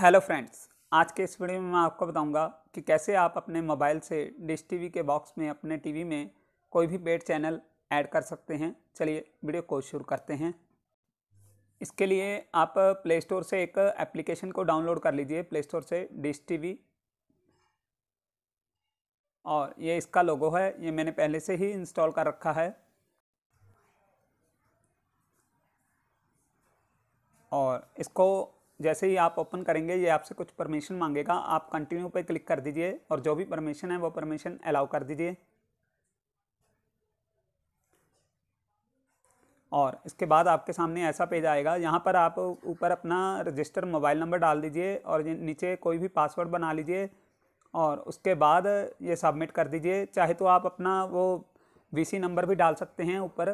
hello friends आज के इस वीडियो में मैं आपको बताऊंगा कि कैसे आप अपने मोबाइल से डिश टीवी के बॉक्स में अपने टीवी में कोई भी पेड चैनल ऐड कर सकते हैं चलिए वीडियो को शुरू करते हैं इसके लिए आप प्ले स्टोर से एक एप्लीकेशन को डाउनलोड कर लीजिए प्ले स्टोर से डिश टीवी और ये इसका लोगो है ये मैंने पहले से ही इंस्टॉल कर रखा है और इसको जैसे ही आप ओपन करेंगे ये आपसे कुछ परमिशन मांगेगा आप कंटिन्यू पे क्लिक कर दीजिए और जो भी परमिशन है वो परमिशन अलाउ कर दीजिए और इसके बाद आपके सामने ऐसा पेज आएगा यहाँ पर आप ऊपर अपना रजिस्टर मोबाइल नंबर डाल दीजिए और नीचे कोई भी पासवर्ड बना लीजिए और उसके बाद ये सबमिट कर दीजिए चाहे तो आप अपना वो वीसी नंबर भी डाल सकते हैं ऊपर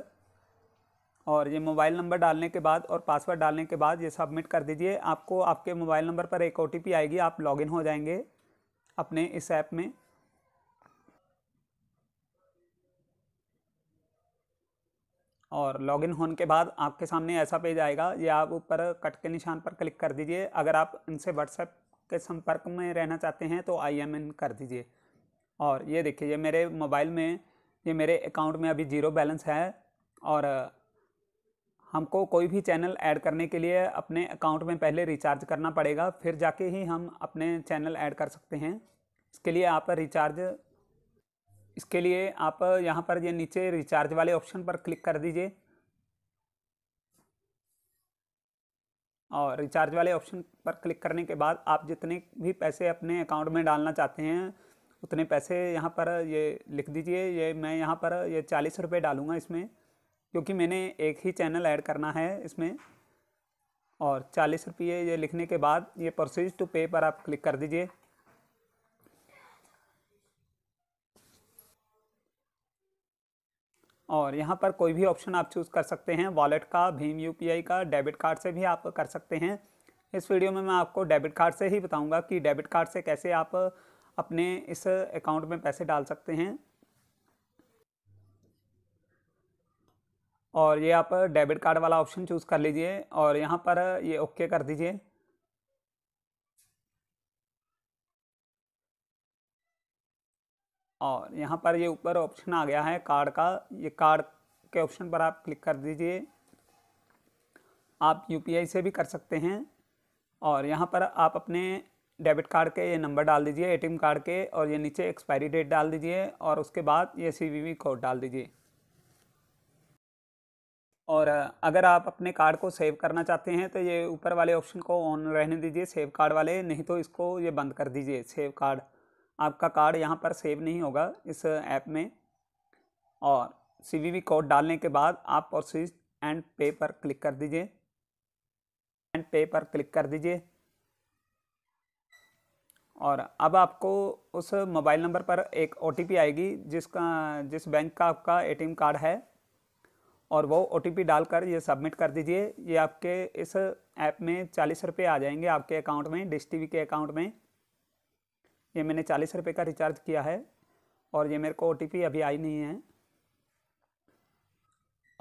और ये मोबाइल नंबर डालने के बाद और पासवर्ड डालने के बाद ये सबमिट कर दीजिए आपको आपके मोबाइल नंबर पर एक ओ आएगी आप लॉगिन हो जाएंगे अपने इस ऐप में और लॉगिन होने के बाद आपके सामने ऐसा पेज आएगा ये आप ऊपर कट के निशान पर क्लिक कर दीजिए अगर आप इनसे व्हाट्सएप के संपर्क में रहना चाहते हैं तो आई एम इन कर दीजिए और ये देखिए ये मेरे मोबाइल में ये मेरे अकाउंट में अभी ज़ीरो बैलेंस है और हमको कोई भी चैनल ऐड करने के लिए अपने अकाउंट में पहले रिचार्ज करना पड़ेगा फिर जाके ही हम अपने चैनल ऐड कर सकते हैं इसके लिए आप रिचार्ज इसके लिए आप यहाँ पर ये नीचे रिचार्ज वाले ऑप्शन पर क्लिक कर दीजिए और रिचार्ज वाले ऑप्शन पर क्लिक करने के बाद आप जितने भी पैसे अपने अकाउंट में डालना चाहते हैं उतने पैसे यहाँ पर ये लिख दीजिए ये मैं यहाँ पर ये चालीस रुपये डालूँगा इसमें क्योंकि मैंने एक ही चैनल ऐड करना है इसमें और चालीस रुपये ये लिखने के बाद ये प्रोसीज टू पे पर आप क्लिक कर दीजिए और यहाँ पर कोई भी ऑप्शन आप चूज़ कर सकते हैं वॉलेट का भीम यूपीआई का डेबिट कार्ड से भी आप कर सकते हैं इस वीडियो में मैं आपको डेबिट कार्ड से ही बताऊंगा कि डेबिट कार्ड से कैसे आप अपने इस अकाउंट में पैसे डाल सकते हैं और ये आप डेबिट कार्ड वाला ऑप्शन चूज़ कर लीजिए और यहाँ पर ये ओके कर दीजिए और यहाँ पर ये ऊपर ऑप्शन आ गया है कार्ड का ये कार्ड के ऑप्शन पर आप क्लिक कर दीजिए आप यूपीआई से भी कर सकते हैं और यहाँ पर आप अपने डेबिट कार्ड के ये नंबर डाल दीजिए एटीएम कार्ड के और ये नीचे एक्सपायरी डेट डाल दीजिए और उसके बाद ये सीवीवी कोड डाल दीजिए और अगर आप अपने कार्ड को सेव करना चाहते हैं तो ये ऊपर वाले ऑप्शन को ऑन रहने दीजिए सेव कार्ड वाले नहीं तो इसको ये बंद कर दीजिए सेव कार्ड आपका कार्ड यहाँ पर सेव नहीं होगा इस ऐप में और सी कोड डालने के बाद आप प्रोसीज एंड पे पर क्लिक कर दीजिए एंड पे पर क्लिक कर दीजिए और अब आपको उस मोबाइल नंबर पर एक ओ आएगी जिसका जिस बैंक का आपका एटीएम कार्ड है और वो ओ डालकर ये सबमिट कर दीजिए ये आपके इस ऐप में चालीस रुपये आ जाएंगे आपके अकाउंट में डिश टी के अकाउंट में ये मैंने चालीस रुपये का रिचार्ज किया है और ये मेरे को ओ अभी आई नहीं है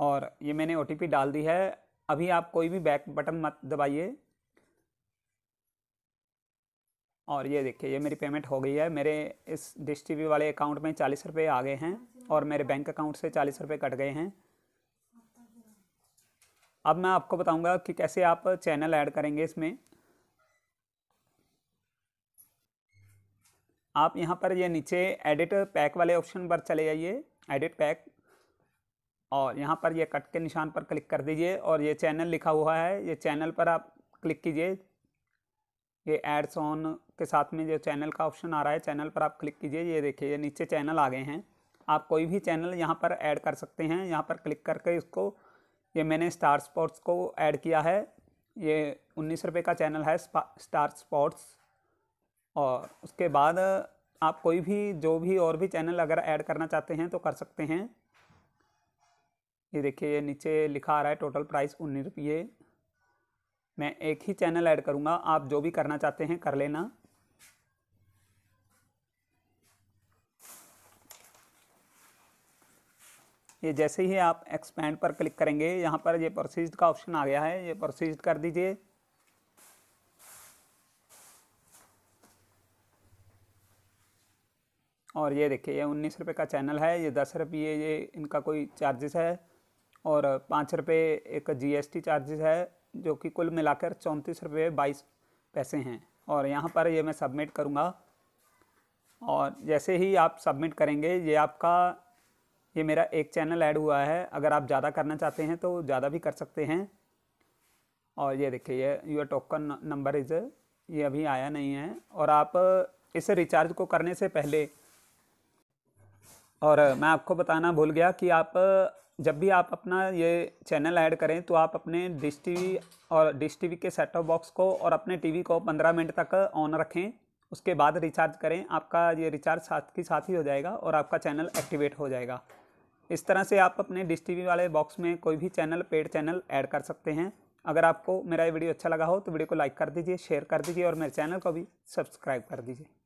और ये मैंने ओ डाल दी है अभी आप कोई भी बैक बटन मत दबाइए और ये देखिए ये मेरी पेमेंट हो गई है मेरे इस डिश टी वाले अकाउंट में चालीस रुपये आ गए हैं और मेरे बैंक अकाउंट से चालीस रुपये कट गए हैं अब मैं आपको बताऊंगा कि कैसे आप चैनल ऐड करेंगे इसमें आप यहाँ पर ये नीचे एडिट पैक वाले ऑप्शन पर चले जाइए एडिट पैक और यहाँ पर ये कट के निशान पर क्लिक कर दीजिए और ये चैनल लिखा हुआ है ये चैनल पर आप क्लिक कीजिए ये एड्स ऑन के साथ में जो चैनल का ऑप्शन आ रहा है चैनल पर आप क्लिक कीजिए ये देखिए ये नीचे चैनल आ गए हैं आप कोई भी चैनल यहाँ पर ऐड कर सकते हैं यहाँ पर क्लिक करके इसको ये मैंने स्टार स्पोर्ट्स को ऐड किया है ये उन्नीस रुपये का चैनल है स्टार स्पोर्ट्स और उसके बाद आप कोई भी जो भी और भी चैनल अगर ऐड करना चाहते हैं तो कर सकते हैं ये देखिए ये नीचे लिखा आ रहा है टोटल प्राइस उन्नीस रुपये मैं एक ही चैनल ऐड करूँगा आप जो भी करना चाहते हैं कर लेना ये जैसे ही आप एक्सपैंड पर क्लिक करेंगे यहाँ पर ये प्रोसीज का ऑप्शन आ गया है ये प्रोसीज कर दीजिए और ये देखिए ये उन्नीस रुपये का चैनल है ये दस रुपये ये इनका कोई चार्जेस है और पाँच रुपये एक जीएसटी चार्जेस है जो कि कुल मिलाकर चौंतीस रुपये बाईस पैसे हैं और यहाँ पर ये मैं सबमिट करूँगा और जैसे ही आप सबमिट करेंगे ये आपका ये मेरा एक चैनल ऐड हुआ है अगर आप ज़्यादा करना चाहते हैं तो ज़्यादा भी कर सकते हैं और ये देखिए ये योर टोकन नंबर इज़ ये अभी आया नहीं है और आप इस रिचार्ज को करने से पहले और मैं आपको बताना भूल गया कि आप जब भी आप अपना ये चैनल ऐड करें तो आप अपने डिश टीवी और डिश टीवी के सेट टॉप बॉक्स को और अपने टीवी को पंद्रह मिनट तक ऑन रखें उसके बाद रिचार्ज करें आपका ये रिचार्ज साथ के साथ ही हो जाएगा और आपका चैनल एक्टिवेट हो जाएगा इस तरह से आप अपने डिश टी वाले बॉक्स में कोई भी चैनल पेड चैनल ऐड कर सकते हैं अगर आपको मेरा ये वीडियो अच्छा लगा हो तो वीडियो को लाइक कर दीजिए शेयर कर दीजिए और मेरे चैनल को भी सब्सक्राइब कर दीजिए